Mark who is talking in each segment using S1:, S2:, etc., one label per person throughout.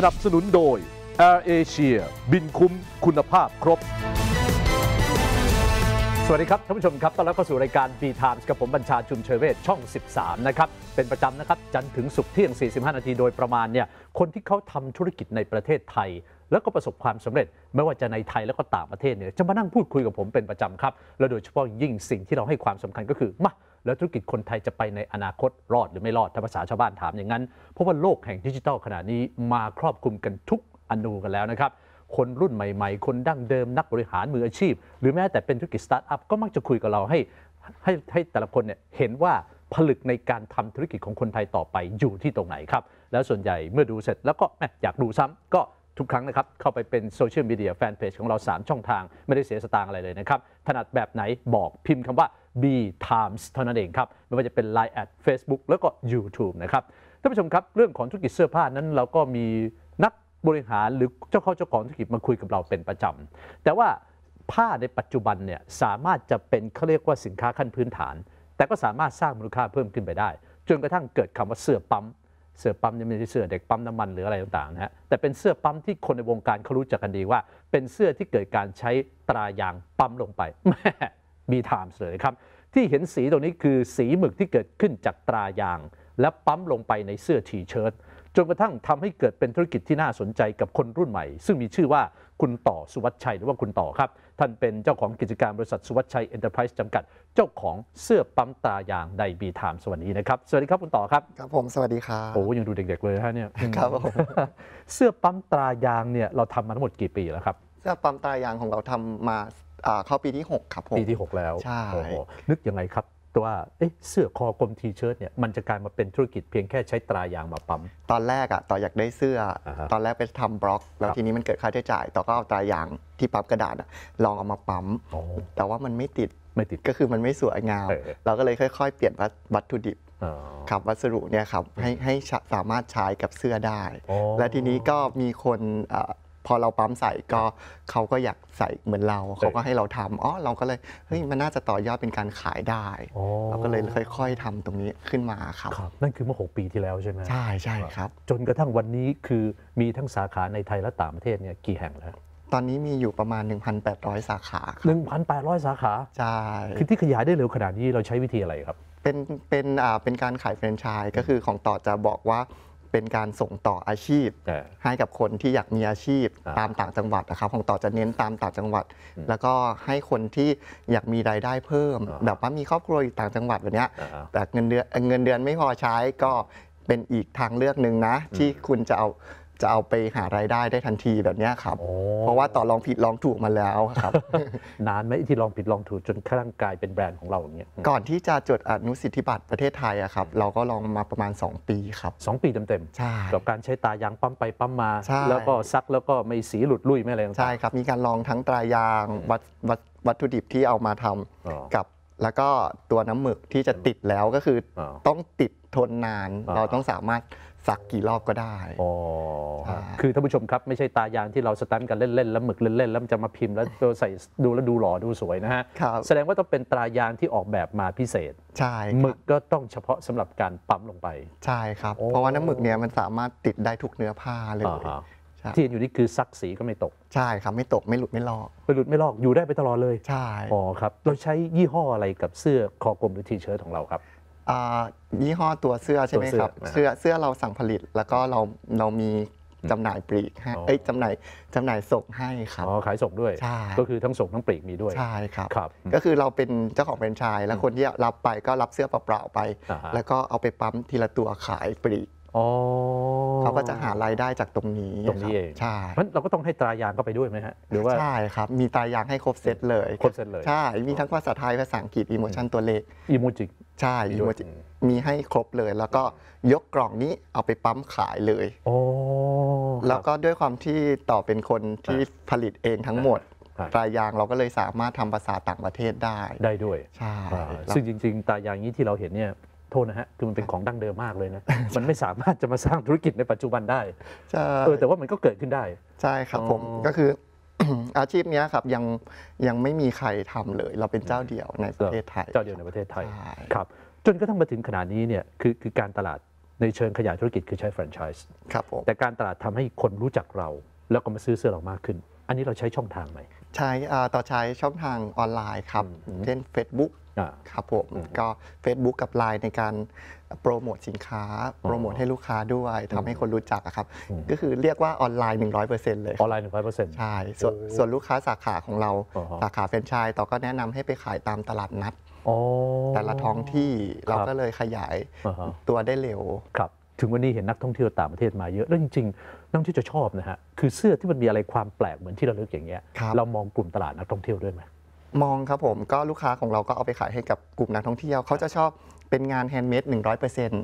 S1: สนับสนุนโดย Air Asia บินคุ้มคุณภาพครบ สวัสดีครับท่านผู้ชมครับ ตอนรับเข้าสู่รายการ B Times กับผมบัญชาชุมเชยเวชช่อง 13 นะครับ เป็นประจำนะครับ จันทร์ถึงศุกร์เที่ยง 45 นาที โดยประมาณเนี่ย คนที่เขาทำธุรกิจในประเทศไทย แล้วก็ประสบความสำเร็จ ไม่ว่าจะในไทยแล้วก็ต่างประเทศเนี่ยจะมานั่งพูดคุยกับผมเป็นประจำครับ และโดยเฉพาะยิ่งสิ่งที่เราให้ความสำคัญก็คือมาแล้วธุรกิจคนไทยจะไปในอนาคตรอดหรือไม่รอด ถ้าภาษาชาวบ้านถามอย่างนั้น เพราะว่าโลกแห่งดิจิทัลขณะนี้มาครอบคลุมกันทุกอนุกันแล้วนะครับ คนรุ่นใหม่ๆ คนดั้งเดิมนักบริหารมืออาชีพ หรือแม้แต่เป็นธุรกิจสตาร์ทอัพ ก็มักจะคุยกับเรา ให้ให้ให้แต่ละคนเนี่ยเห็นว่าผลึกในการทำธุรกิจของคนไทยต่อไปอยู่ที่ตรงไหนครับ แล้วส่วนใหญ่เมื่อดูเสร็จแล้วก็อยากดูซ้ำก็ทุกครั้งนะครับเข้าไปเป็นโซเชียลมีเดียแฟนเพจของเรา3ช่องทาง ไม่ได้เสียสตางค์อะไรเลยนะครับถนัดแบบไหนบอกพิมพ์คำว่า B Times เท่านั้นเองครับไม่ว่าจะเป็น Line แอด Facebook แล้วก็ YouTube นะครับท่านผู้ชมครับ เรื่องของธุรกิจเสื้อผ้านั้นเราก็มีนักบริหารหรือเจ้าเข้าเจ้าของธุรกิจมาคุยกับเราเป็นประจำแต่ว่าผ้าในปัจจุบันเนี่ย สามารถจะเป็นเขาเรียกว่าสินค้าขั้นพื้นฐาน แต่ก็สามารถสร้างมูลค่าเพิ่มขึ้นไปได้ จนกระทั่งเกิดคำว่าเสื้อปั๊มเสื้อปั๊มยังไม่ใช่เสื้อเด็กปั๊มน้ำมันหรืออะไรต่างๆนะฮะแต่เป็นเสื้อปั๊มที่คนในวงการเขารู้จักกันดีว่า เป็นเสื้อที่เกิดการใช้ตรายางปั๊มลงไปแม B-Times เลยครับ ที่เห็นสีตรงนี้คือสีหมึกที่เกิดขึ้นจากตรายาง และปั๊มลงไปในเสื้อทีเชิ้ตจนกระทั่งทำให้เกิดเป็นธุรกิจที่น่าสนใจกับคนรุ่นใหม่ ซึ่งมีชื่อว่าคุณต่อ สุวัชชัย หรือว่าคุณต่อครับ ท่านเป็นเจ้าของกิจการบริษัท สุวัชชัยเอ็นเตอร์ไพรส์จำกัด เจ้าของเสื้อปั๊มตายางไดบีไทม์สวัสดีนะครับสวัสดีครับคุณต่อครับครับผมสวัสดีครับโอ้ยังดูเด็ก ๆเลยฮะเนี่ยครับผมเสื้อปั๊มตายางเนี่ยเราทำมาทั้งหมดกี่ปีแล้วครับ
S2: เสื้อปั๊มตายางของเราทำมาเข้าปีที่ 6 ครับผมปีที่ 6 แล้วใช่
S1: นึกยังไงครับว่าเสื้อคอกลมทีเชิ้ตเนี่ย มันจะกลายมาเป็นธุรกิจเพียงแค่ใช้ตรายางมาปั๊ม ตอนแรกอะต่ออยากได้เสื้อ ตอนแรกไปทำบล็อ
S2: ก แล้วทีนี้มันเกิดค่าใช้จ่าย ต่อก็เอาตรายางที่ปั๊บกระดาษ ลองเอามาปั๊มแต่ว่ามันไม่ติดไม่ติดก็คือมันไม่สวยงามเราก็เลยค่อยๆเปลี่ยนวัตถุดิบครับวัสดุเนี่ยครับให้ให้สามารถใช้กับเสื้อได้ และทีนี้ก็มีคนพอเราปั๊มใส่ก็เขาก็อยากใส่เหมือนเราเขาก็ให้เราทำอ๋อเราก็เลยเฮ้ยมันน่าจะต่อยอดเป็นการขายได
S1: ้เราก็เลยค่อย ๆ ทำตรงนี้ขึ้นมาครับนั่นคือเมื่อ6ปีที่แล้วใช่ไหมใช่ใช่ครับจนกระทั่งวันนี้คือมีทั้งสาขาในไทยและต่างประเทศเนี่ยกี่แห่งแล้วตอนนี้มีอยู่ประมาณ 1,800 สาขางพัด1,800 สา
S2: ขาใช่คือที่ขยายได้เร็วขนาดนี้เราใช้วิธีอะไรครับ เป็นเป็นอ่าเป็นการขายแฟรนไชส์ก็คือของต่อจะบอกว่าเป็นการส่งต่ออาชีพ ให้กับคนที่อยากมีอาชีพตามต่างจังหวัดนะครับของต่อจะเน้นตามต่างจังหวัด แล้วก็ให้คนที่อยากมีรายได้เพิ่มแบบว่ามีครอบครัวอยู่ต่างจังหวัดแบบนี้แต่เงินเดือนเงินเดือนไม่พอใช้ก็เป็นอีกทางเลือกหนึ่งนะ ที่คุณจะเอาจะเอาไปหารายได้ได้ทันทีแบบนี้ครับ เพราะว่าต่อลองผิดลองถูกมาแล้วครับนานไหมที่ลองผิดลองถูกจนร่าั่งกายเป็นแบรนด์ของเราอย่างเงี้ยก่อนที่จะจดอนุสิทธิบัตรประเทศไทยอะครับเราก็ลองมาประมาณ 2 ปีครับ 2 ปีเต็มมใช่กับการใช้ตายางปั๊มไปปั๊มมา แล้วก็ซักแล้วก็ไม่สีหลุดลุ่ยไม่อะไร่ใช่ครับมีการลองทั้งตายางวัตถุดิบที่เอามาทำกับแล้วก็ตัวน้ำหมึกที่จะติดแล้วก็คืออต้องติดท
S1: นนานเราต้องสามารถสักกี่รอบก็ได้อคือท่านผู้ชมครับไม่ใช่ตายางที่เราสตันกันเล่นๆแล้วหมึกเล่นๆแล้วมันจะมาพิมพ์แล้วใส่ดูแล้วดูหล่อดูสวยนะฮะคแสดงว่าต้องเป็นตายางที่ออกแบบมาพิเศษ ใช่หมึกก็ต้องเฉพาะสำหรับการปั๊มลงไปใช่ครับ เพราะว่าน้ำหมึกเนี่ยมันสามารถติดได้ทุกเนื้อผ้าเลยที่เห็นอยู่นี่คือซักสีก็ไม่ตกใช่ครับ ไม่ตกไม่หลุดไม่ลอก ไม่หลุดไม่ลอกอยู่ได้ไปตลอดเลย ใช่อ๋อครับเราใช้ยี่ห้ออะไรกับเสื้อคอกลมหรือทีเชิ้ตของเราครับยี่ห้อตัว
S2: เสื้อใช่ไหมครับ เสื้อเสื้อเราสั่งผลิตแล้วก็เราเรามีจำหน่ายปลีกให้เอ้ยจำหน่ายจำหน่ายส่งให้ครับอ๋อขายส่งด้วยใช่ก็คือทั้งส่งทั้งปลีกมีด้วยใช่ครับครับ ก็คือเราเป็นเจ้าของแฟรนไชส์แล้วคนที่รับไปก็รับเสื้อเปล่าๆไป แล้วก็เอาไปปั๊มทีละตัวขายปลีกเขาก็จะหารายได้จากตรงนี้ตรงนี้เองใช่เพราะเราก็ต้องให้ตรายางก็ไปด้วยไหมฮะหรือว่าใช่ครับ มีตรายางให้ครบเซตเลย ครบเซตเลย ใช่ มีทั้งภาษาไทยภาษาอังกฤษอีโมชันตัวเลขอีโมจิใช่อีโมจิมีให้ครบเลย แล้วก็ยกกล่องนี้เอาไปปั๊มขายเลย
S1: โอ้แล้วก
S2: ็ด้วยความที่ต่อเป็นคนที่ผลิตเองทั้งหมดตายางเราก็เลยสามารถทำภาษาต่างประเท
S1: ศได้ได้ด้วยใช่ซึ่งจริง ๆตายางนี้ที่เราเห็นเนี่ยโทษนะฮะ คือมันเป็นของดั้งเดิมมากเลยนะ มันไม่สามารถจะมาสร้างธุรกิจในปัจจุบันได้เออ แต่ว่ามันก็เกิดขึ้นได้
S2: ใช่ครับผม ก็คืออาชีพนี้ครับยังยังไม่มีใครทำเลย เรา
S1: เป็นเจ้าเดียวในประเทศไทย เจ้าเดียวในประเทศไทย ครับ จนกระทั่งมาถึงขนาดนี้เนี่ย คือคือการตลาดในเชิงขยายธุรกิจคือใช้แฟรนไชส์ ครับผม แต่การตลาดทำให้คนรู้จักเรา แล้วก็มาซื้อเสื้อเรามากขึ้น อันนี้เราใช้ช่องทางไหมใช้ต่อใช้ช่องทางออนไลน์คร
S2: ับ เช่น Facebook ครับผมก็ Facebook กับ Line ในการโปรโมทสินค้า โปรโมทให้ลูกค้าด้วยทำให้คนรู้จักครับ ก็คือเรียกว่าออนไลน์หนึ่งร้อยเปอร์์เเซ็นตลยออนไลน์หนึ่งร้อยเปใช่ส่วนส่วนลูกค้าสาขาของเราสาขาแฟรนไชส์ต่อก็แนะนำให้
S1: ไปขายตามตลาดนัด แต่ละท้องที่เราก็เลยขยายตัวได้เร็ว ครับถึงวันนี้เห็นนักท่องเที่ยวต่างประเทศมาเยอะแล้วจริงๆนักทองที่จะชอบนะฮะคือเสื้อที่มันมีอะไรความแปลกเหมือนที่เราเลือกอย่างเงี้ยเรามองกลุ่มตลาดนักท่องเที่ยวด้วยไหมมองครับผม
S2: ก็ลูกค้าของเราก็เอาไปขายให้กับกลุ่มนักท่องเที่ยว เขาจะชอบเป็นงานแฮนด์เมดหนึ่งร้อยเปอร์เซ็นต์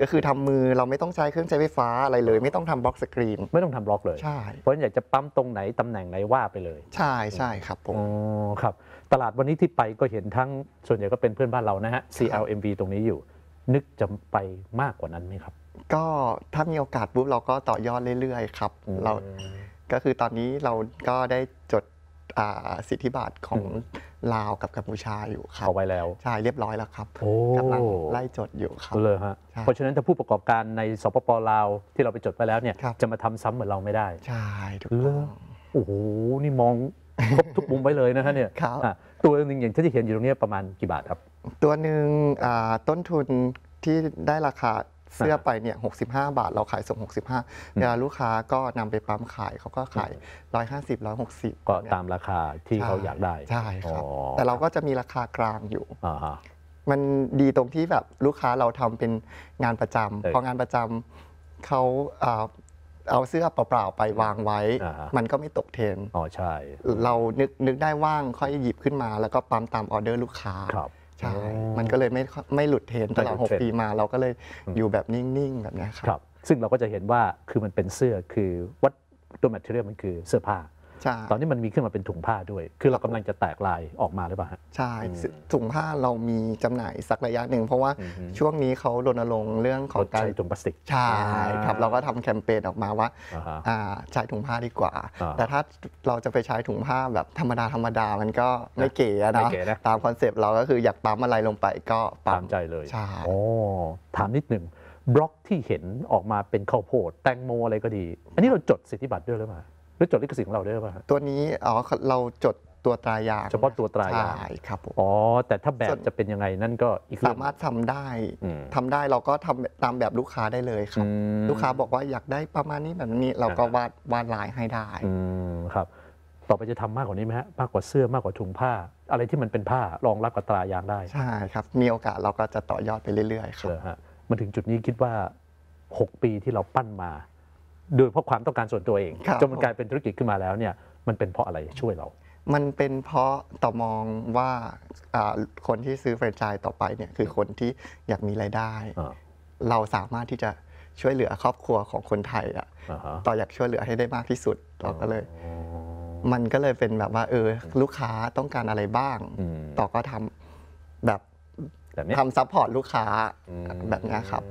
S2: ก็คือทำมือเราไม่ต้องใช้เครื่องใช้ไฟฟ้าอะไรเลย ไม่ต้องทำบล็อกสกรีนไม่ต้องทำบล็อกเลยใช่เพร
S1: าะฉะนั้นอยากจะปั๊มตรงไหน ตำแหน่งไหนว่าไปเลย ใช่ใช่ครับผมอ๋อครับ ตลาดวันนี้ที่ไปก็เห็นทั้งส่วนใหญ่ก็เป็นเพื่อนบ้านเรานะฮะ CLMV ตรงนี้อยู่ นึกจะไปมากกว่านั้นไหมครับ ก
S2: ็ถ้ามีโอกาสปุ๊บเราก็ต่อยอดเรื่อยๆครับเราก็คือตอนนี้เราก็ได้จดสิทธิบัตรของลาวก
S1: ับกัมพูชาอยู่ครับเอาไว้แล้ว ใช่เรียบร้อยแล้วครับกำลังไล่จดอยู่ครับเลยฮะเพราะฉะนั้นถ้าผู้ประกอบการในสปปลาวที่เราไปจดไปแล้วเนี่ยจะมาทำซ้ำเหมือนเราไม่ได้ใช่ถูกต้องโอ้โหนี่มองครบทุกมุมไว้เลยนะฮะเนี่ยตัวหนึ่งอย่างที่จะเห็นอยู่ตรงนี้ประมาณกี่บาทครับตัวหนึ่งต้นทุนที่ได้รา
S2: คาเสื้อไปเนี่ยหกสิบห้าบาท เราขายส่งหกสิบห้าเวลาลูกค้าก็นำไปปั๊มขายเขาก็ขายร้อยห้าสิบร้อยหกสิบก็ตามราคาที่เขาอยากได้ ใช่ครับ แต่เราก็จะมีราคากลางอยู่ มันดีตรงที่แบบลูกค้าเราทำเป็นงานประจำพองานประจำเขาเอาเสื้อเปล่า ๆ ไปวางไว้ มันก็ไม่ตกเทรนอ๋อใช่ เรานึกนึกได้ว่างค่อยหยิบขึ้นมาแล้วก็ปั๊มตามออเดอร์ลูกค้าครับมันก็เลยไม่ไม่หลุดเทนตลอด6ปีมาเราก็เลย
S1: อยู่แบบนิ่ง ๆ แบบนี้ครับ ซึ่งเราก็จะเห็นว่าคือมันเป็นเสื้อคือวัตถุแมทเทียลมันคือเสื้อผ้าช่ตอนนี้มันมีขึ้นมาเป็นถุงผ้าด้วย คือเรากำลังจะแตกลายออกมาหรือเปล่าฮะ ใช่ ถุงผ้าเรามี
S2: จำหน่ายสักระยะหนึ่งเพราะว่าช่วงนี้เขารณรงค์เรื่องของการใช้ถุงพลาสติกใช่ครับ เราก็ทำแคมเปญออกมาว่าใช้ถุงผ้าดีกว่า แต่ถ้าเราจะไปใช้ถุงผ้าแบบธรรมดาธรรมดามันก็ไม่เก๋นะ
S1: ตามคอนเซปต์เราก็คืออยากปั๊มอะไรลงไปก็ปั๊มใจเลยใช่โอ้ถามนิดหนึ่งบล็อกที่เห็นออกมาเป็นข้าวโพดแตงโมอะไรก็ดี อันนี้เราจดสิทธิบัตรด้วยหรือเปล่าหรือจดลิขสิทธิ์ของเราได้ป่ะตัวนี้อ๋อเราจดตัวตรายาง เฉพาะตัวตรายางใช่
S2: ครับอ๋อแต่ถ้าแบบจะเป็นยังไงนั่นก็อีกสามารถทำได้ ทำทำได้เราก็ทำตามแบบลูกค้าได้เลย
S1: ครับ ลูกค้าบ
S2: อกว่าอยากได้ประมาณนี้แบบนี้เราก็วาดวาดลายให้
S1: ได้อืมครับ ต่อไปจะทำมากกว่านี้ไหมฮะมากกว่าเสื้อมากกว่าถุงผ้า อะไรที่มันเป็นผ้ารองรับกับตรายางได้ใช่ครับมีโอกาสเราก็จะต่อยอดไปเรื่อยๆครัเบฮะมันถึงจุดนี้คิดว่า6ปีที่เราปั้นมาโดยเพราะความต้องการส่วนตัวเองจนมันกลายเป็นธุรกิจขึ้นมาแล้วเนี่ย มันเป็นเพราะอะไรช่วยเรา มันเป็นเพราะต่อมองว่า
S2: คนที่ซื้อแฟรนไชส์ต่อไปเนี่ย คือคนที่อยากมีรายได้ เราสามารถที่จะช่วยเหลือครอบครัวของคนไทยอ่ะ่ะต่ออยากช่วยเหลือให้ได้มากที่สุดต่อ ก็เลย มันก็เลยเป็นแบบว่า เออลูกค้าต้องการอะไรบ้าง
S1: ต่อ ก็ทำแบบแบบทำซัพพอร์ตลูกค้าแบบนี้ครับ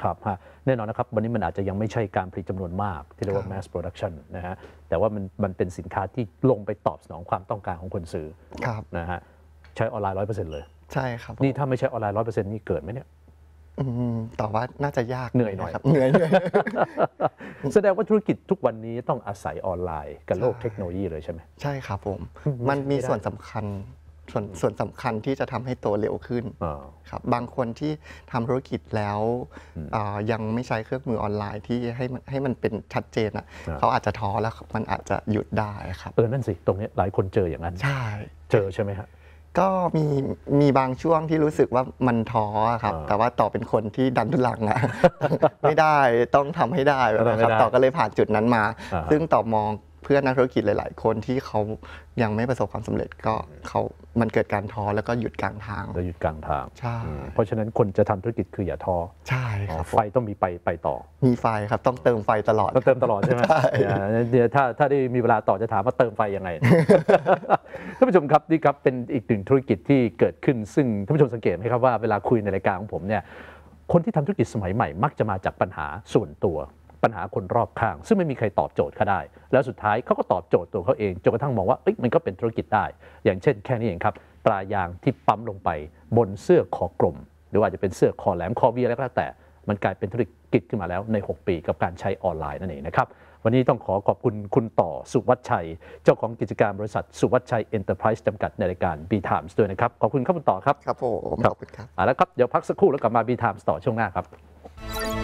S1: ครับฮะแน่นอนนะครับวันนี้มันอาจจะยังไม่ใช่การผลิตจำนวนมากที่เรียกว่า mass production นะฮะแต่ว่ามันมันเป็นสินค้าที่ลงไปตอบสนองความต้องการของคนซื้อครับนะฮะใช้ออนไลน์ร้อยเปอร์เซ็นต์เลย ใช่ครับ นี่ถ้าไม่ใช้ออนไลน์ร้อยเปอร์เซ็นต์นี่เกิดไหมเนี่ยแต่ว่าน่าจะยากเหนื่อยหน่อยครับเหนื่อยแสดงว่าธุรกิจทุกวันนี้ต้องอาศัยออนไลน์กับโลกเทคโนโลยีเลยใช่ไหมใช่ครับผมมันมีส่วนสำคัญส่วน
S2: ส่วนสำคัญที่จะทำให้โตเร็วขึ้นครับ บางคนที่ทำธุรกิจแล้วยังไม่ใช้เครื่องมือออนไลน์ที่ให้มันให้มันเป็นชัดเจนอ่ะเขาอาจจะท้อแล้วมันอาจจะหยุดได้ครับเออนั่นสิตรงนี้หลายคนเจออย่างนั้น ใช่ เจอใช่ไหมครับก็มีมีบางช่วงที่รู้สึกว่ามันท้อครับแต่ว่าต่อเป็นคนที่ดันทุนหลังนะไม่ได้ต้องทำให้ได้นครับ ต่อก็เลยผ่านจุดนั้นมา ซึ่งต่อมองเพื่อนนักธุรกิจหลาย ๆ คนที่เขายังไม่ประสบความสำเร็จก็เขามันเกิด
S1: การท้อแล้วก็หยุดกลางทางแล้วหยุดกลางทางใช่เพราะฉะนั้นคนจะทำธุรกิจคืออย่าท้อใช่ครับไฟต้องมีไปไปต่อ มีไฟครับต้องเติมไฟตลอด ต้องเติมตลอดใช่ไหมเดี๋ยวถ้าถ้าได้มีเวลาต่อจะถามว่าเติมไฟยังไงท่านผู้ชมครับนี่ครับเป็นอีกหนึ่งธุรกิจที่เกิดขึ้นซึ่งท่านผู้ชมสังเกตไหมครับว่าเวลาคุยในรายการของผมเนี่ยคนที่ทำธุรกิจสมัยใหม่มักจะมาจากปัญหาส่วนตัวปัญหาคนรอบข้างซึ่งไม่มีใครตอบโจทย์เขาได้ แล้วสุดท้ายเขาก็ตอบโจทย์ตัวเขาเองจนกระทั่งมองว่ามันก็เป็นธุรกิจได้ อย่างเช่นแค่นี้เองครับ ปลายางที่ปั๊มลงไปบนเสื้อคอกลมหรือว่าจะเป็นเสื้อคอแหลมคอวีอะไรก็แล้วแต่ มันกลายเป็นธุรกิจขึ้นมาแล้วใน 6 ปีกับการใช้ออนไลน์นั่นเองนะครับวันนี้ต้องขอขอบคุณคุณต่อสุวัชชัย เจ้าของกิจการบริษัทสุวัชชัยเอ็นเตอร์ไพรส์จำกัดในรายการ B Times ด้วยนะครับขอบคุณครับคุณต่อครับครับผมขอบคุณครับเอาละครับเดี๋ยวพักสักครู่แล้วกลับมา B Times ต่อช่วงหน้าครับ